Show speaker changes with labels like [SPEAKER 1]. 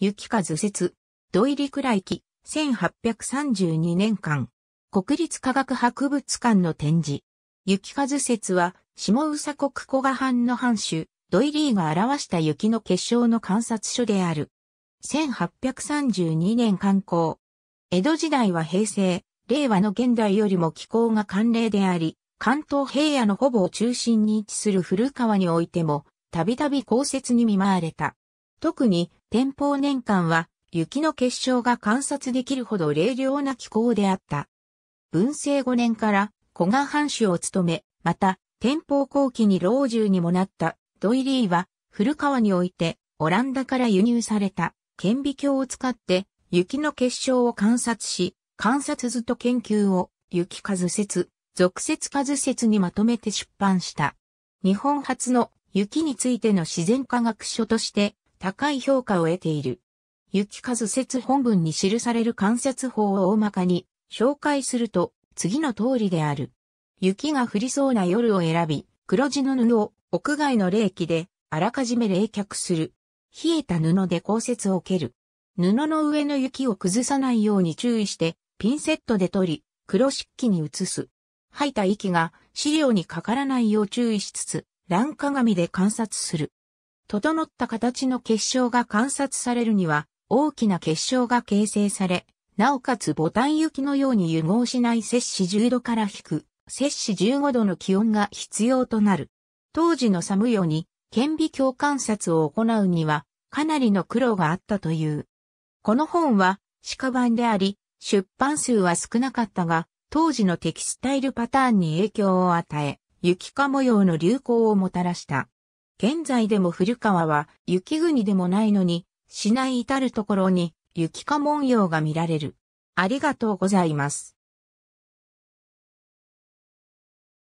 [SPEAKER 1] 雪数説、土入り来期、1832年間、国立科学博物館の展示。雪数説は、下宇佐国古賀藩の藩主、土入リーが表した雪の結晶の観察所である。1832年刊行。江戸時代は平成、令和の現代よりも気候が寒冷であり、関東平野のほぼを中心に位置する古川においても、たびたび降雪に見舞われた。特に天保年間は雪の結晶が観察できるほど冷涼な気候であった。文政5年から古賀藩主を務め、また天保後期に老中にもなったドイリーは古川においてオランダから輸入された顕微鏡を使って雪の結晶を観察し、観察図と研究を雪数説、俗説数説にまとめて出版した。日本初の雪についての自然科学書として高い評価を得ている。雪数説本文に記される観察法を大まかに紹介すると次の通りである。雪が降りそうな夜を選び、黒地の布を屋外の冷気であらかじめ冷却する。冷えた布で降雪を蹴る。布の上の雪を崩さないように注意してピンセットで取り、黒漆器に移す。吐いた息が資料にかからないよう注意しつつ、欄鏡で観察する。整った形の結晶が観察されるには、大きな結晶が形成され、なおかつボタン雪のように融合しない摂氏10度から引く、摂氏15度の気温が必要となる。当時の寒いように、顕微鏡観察を行うには、かなりの苦労があったという。この本は、鹿版であり、出版数は少なかったが、当時のテキスタイルパターンに影響を与え、雪化模様の流行をもたらした。現在でも古川は雪国でもないのに、市内至るところに雪化文様が見られる。ありがとうございます。